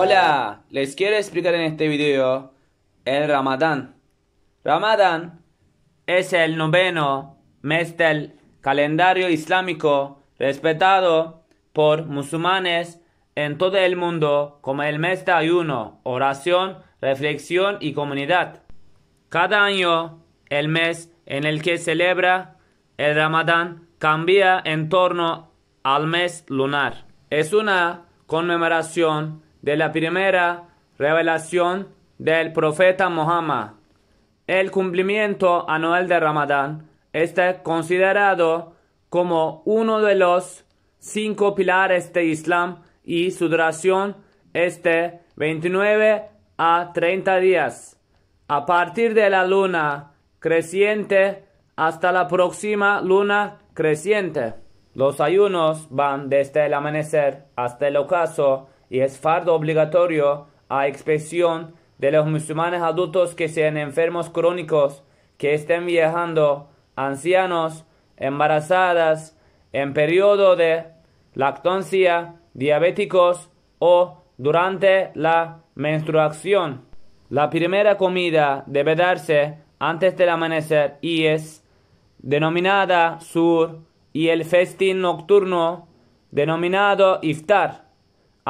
Hola, les quiero explicar en este video el Ramadán. Ramadán es el noveno mes del calendario islámico respetado por musulmanes en todo el mundo como el mes de ayuno, oración, reflexión y comunidad. Cada año, el mes en el que celebra el Ramadán cambia en torno al mes lunar. Es una conmemoración de la primera revelación del profeta Muhammad. El cumplimiento anual de Ramadán está considerado como uno de los cinco pilares de Islam y su duración es de 29 a 30 días. A partir de la luna creciente hasta la próxima luna creciente. Los ayunos van desde el amanecer hasta el ocaso y es fardo obligatorio a expresión de los musulmanes adultos que sean enfermos crónicos, que estén viajando, ancianos, embarazadas, en periodo de lactancia, diabéticos o durante la menstruación. La primera comida debe darse antes del amanecer y es denominada sur y el festín nocturno denominado iftar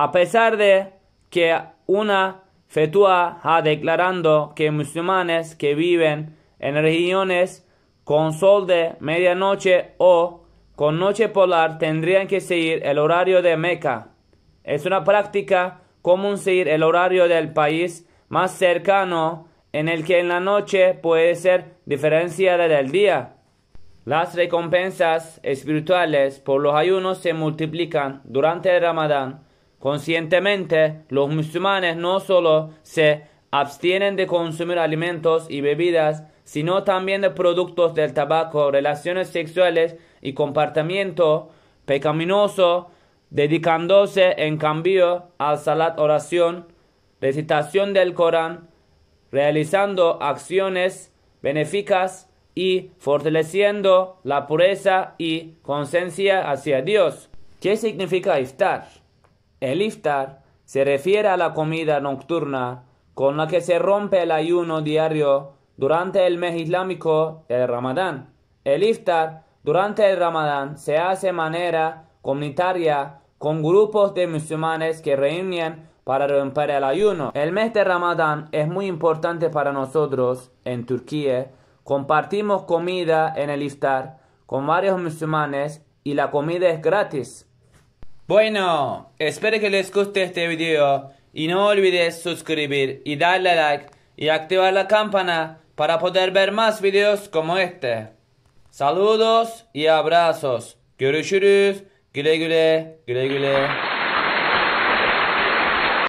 a pesar de que una fetua ha declarando que musulmanes que viven en regiones con sol de medianoche o con noche polar tendrían que seguir el horario de Meca. Es una práctica común seguir el horario del país más cercano en el que en la noche puede ser diferenciada del día. Las recompensas espirituales por los ayunos se multiplican durante el Ramadán Conscientemente, los musulmanes no solo se abstienen de consumir alimentos y bebidas, sino también de productos del tabaco, relaciones sexuales y comportamiento pecaminoso, dedicándose en cambio al salat oración, recitación del Corán, realizando acciones benéficas y fortaleciendo la pureza y conciencia hacia Dios. ¿Qué significa estar? El iftar se refiere a la comida nocturna con la que se rompe el ayuno diario durante el mes islámico, el Ramadán. El iftar durante el Ramadán se hace de manera comunitaria con grupos de musulmanes que reúnen para romper el ayuno. El mes de Ramadán es muy importante para nosotros en Turquía. Compartimos comida en el iftar con varios musulmanes y la comida es gratis. Bueno, espero que les guste este video y no olvides suscribir y darle like y activar la campana para poder ver más videos como este. Saludos y abrazos.